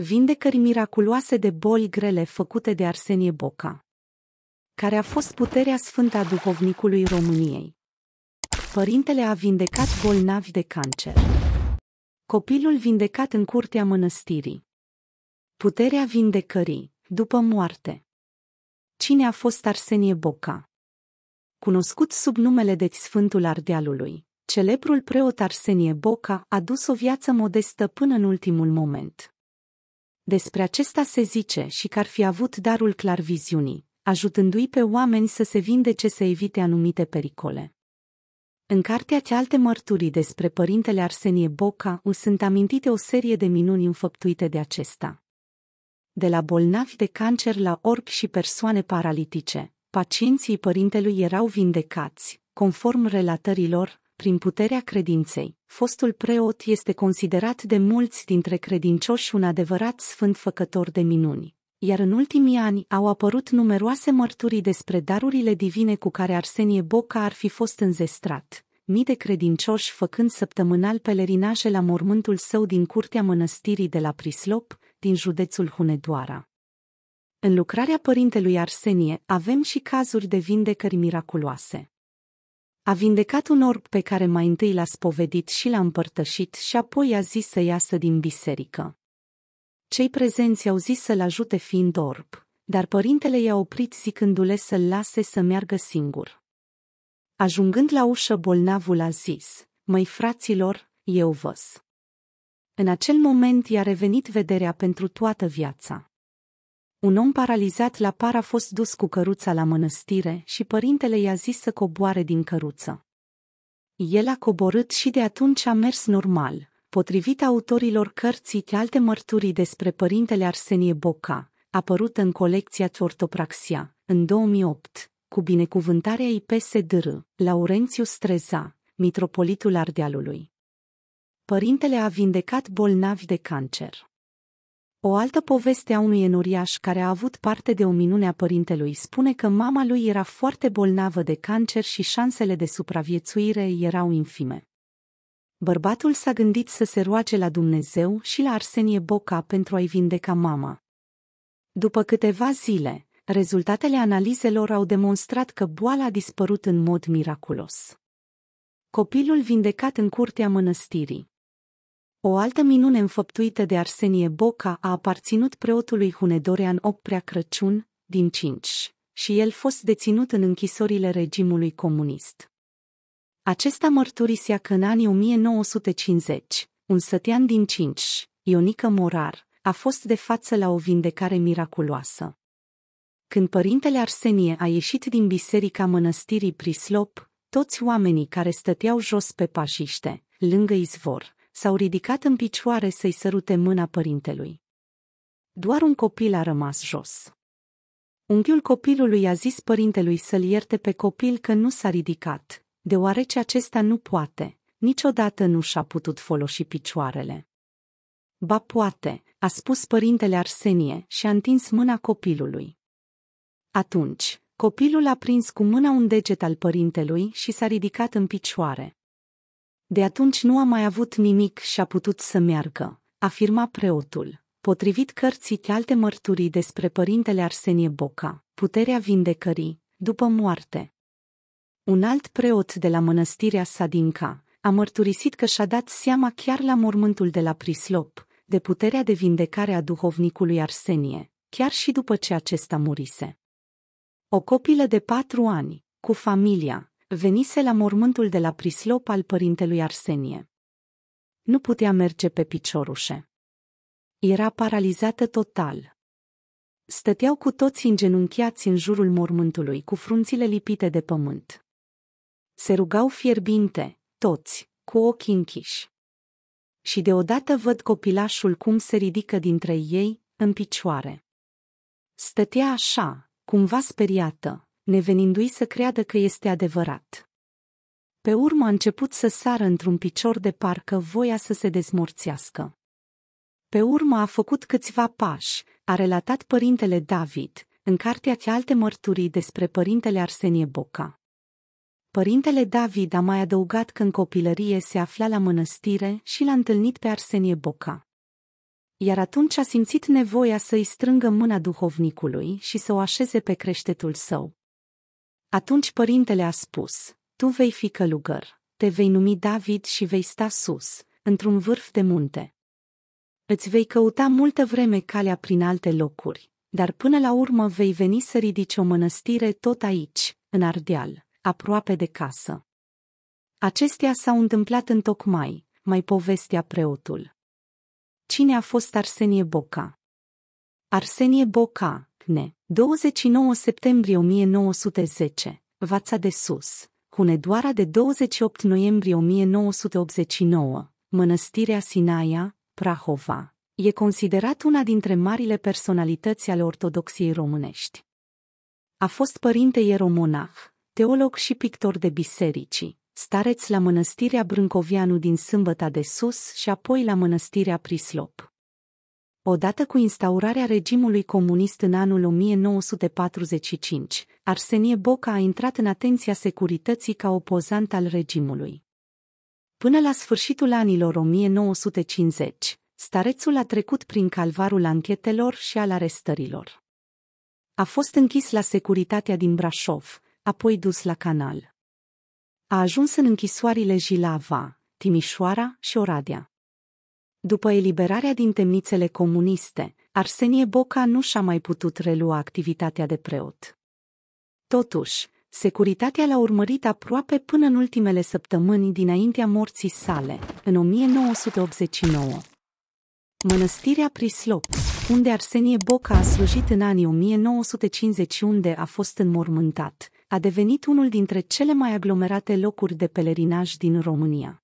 Vindecări miraculoase de boli grele făcute de Arsenie Boca. Care a fost puterea sfântă a duhovnicului României. Părintele a vindecat bolnavi de cancer. Copilul vindecat în curtea mănăstirii. Puterea vindecării, după moarte. Cine a fost Arsenie Boca? Cunoscut sub numele de Sfântul Ardealului, celebrul preot Arsenie Boca a dus o viață modestă până în ultimul moment despre acesta se zice și că ar fi avut darul clar viziunii, ajutându-i pe oameni să se vindece să evite anumite pericole. În cartea ce alte mărturii despre părintele Arsenie Boca sunt amintite o serie de minuni înfăptuite de acesta. De la bolnavi de cancer la orbi și persoane paralitice, pacienții părintelui erau vindecați, conform relatărilor, prin puterea credinței, fostul preot este considerat de mulți dintre credincioși un adevărat sfânt făcător de minuni, iar în ultimii ani au apărut numeroase mărturii despre darurile divine cu care Arsenie Boca ar fi fost înzestrat mii de credincioși făcând săptămânal pelerinaje la mormântul său din curtea mănăstirii de la Prislop, din județul Hunedoara. În lucrarea părintelui Arsenie avem și cazuri de vindecări miraculoase. A vindecat un orb pe care mai întâi l-a spovedit și l-a împărtășit și apoi a zis să iasă din biserică. Cei prezenți au zis să-l ajute fiind orb, dar părintele i-a oprit zicându-le să-l lase să meargă singur. Ajungând la ușă, bolnavul a zis, Măi fraților, eu văs. În acel moment i-a revenit vederea pentru toată viața. Un om paralizat la par a fost dus cu căruța la mănăstire și părintele i-a zis să coboare din căruță. El a coborât și de atunci a mers normal, potrivit autorilor cărții și alte mărturii despre părintele Arsenie Boca, apărut în colecția Tortopraxia, în 2008, cu binecuvântarea IPSDR, Laurențiu Streza, mitropolitul Ardealului. Părintele a vindecat bolnavi de cancer. O altă poveste a unui enoriaș care a avut parte de o minune a părintelui spune că mama lui era foarte bolnavă de cancer și șansele de supraviețuire erau infime. Bărbatul s-a gândit să se roage la Dumnezeu și la Arsenie Boca pentru a-i vindeca mama. După câteva zile, rezultatele analizelor au demonstrat că boala a dispărut în mod miraculos. Copilul vindecat în curtea mănăstirii o altă minune înfăptuită de Arsenie Boca a aparținut preotului Hunedorean Oprea Crăciun, din Cinci, și el fost deținut în închisorile regimului comunist. Acesta mărturisea că în anii 1950, un sătean din Cinci, Ionică Morar, a fost de față la o vindecare miraculoasă. Când părintele Arsenie a ieșit din biserica mănăstirii Prislop, toți oamenii care stăteau jos pe pajiște, lângă izvor, s-au ridicat în picioare să-i sărute mâna părintelui. Doar un copil a rămas jos. Unghiul copilului a zis părintelui să-l ierte pe copil că nu s-a ridicat, deoarece acesta nu poate, niciodată nu și-a putut folosi picioarele. Ba poate, a spus părintele Arsenie și a întins mâna copilului. Atunci, copilul a prins cu mâna un deget al părintelui și s-a ridicat în picioare. De atunci nu a mai avut nimic și a putut să meargă, afirma preotul. Potrivit cărții de alte mărturii despre părintele Arsenie Boca, puterea vindecării, după moarte. Un alt preot de la mănăstirea Sadinca a mărturisit că și-a dat seama chiar la mormântul de la Prislop de puterea de vindecare a duhovnicului Arsenie, chiar și după ce acesta murise. O copilă de patru ani, cu familia, Venise la mormântul de la Prislop al părintelui Arsenie. Nu putea merge pe piciorușe. Era paralizată total. Stăteau cu toți îngenunchiați în jurul mormântului, cu frunțile lipite de pământ. Se rugau fierbinte, toți, cu ochii închiși. Și deodată văd copilașul cum se ridică dintre ei, în picioare. Stătea așa, cumva speriată, nevenindu-i să creadă că este adevărat. Pe urmă a început să sară într-un picior de parcă voia să se dezmorțească. Pe urmă a făcut câțiva pași, a relatat părintele David, în cartea ce alte mărturii despre părintele Arsenie Boca. Părintele David a mai adăugat că în copilărie se afla la mănăstire și l-a întâlnit pe Arsenie Boca. Iar atunci a simțit nevoia să-i strângă mâna duhovnicului și să o așeze pe creștetul său. Atunci părintele a spus, tu vei fi călugăr, te vei numi David și vei sta sus, într-un vârf de munte. Îți vei căuta multă vreme calea prin alte locuri, dar până la urmă vei veni să ridici o mănăstire tot aici, în Ardeal, aproape de casă. Acestea s-au întâmplat în tocmai, mai povestea preotul. Cine a fost Arsenie Boca? Arsenie Boca, Arne, 29 septembrie 1910, Vața de Sus, Hunedoara de 28 noiembrie 1989, Mănăstirea Sinaia, Prahova. E considerat una dintre marile personalități ale ortodoxiei românești. A fost părinte ieromonah, teolog și pictor de biserici, stareț la mănăstirea Brâncovianu din Sâmbăta de Sus și apoi la mănăstirea Prislop. Odată cu instaurarea regimului comunist în anul 1945, Arsenie Boca a intrat în atenția securității ca opozant al regimului. Până la sfârșitul anilor 1950, starețul a trecut prin calvarul anchetelor și al arestărilor. A fost închis la securitatea din Brașov, apoi dus la canal. A ajuns în închisoarile Jilava, Timișoara și Oradea. După eliberarea din temnițele comuniste, Arsenie Boca nu și-a mai putut relua activitatea de preot. Totuși, securitatea l-a urmărit aproape până în ultimele săptămâni dinaintea morții sale, în 1989. Mănăstirea Prislop, unde Arsenie Boca a slujit în anii 1950 unde a fost înmormântat, a devenit unul dintre cele mai aglomerate locuri de pelerinaj din România.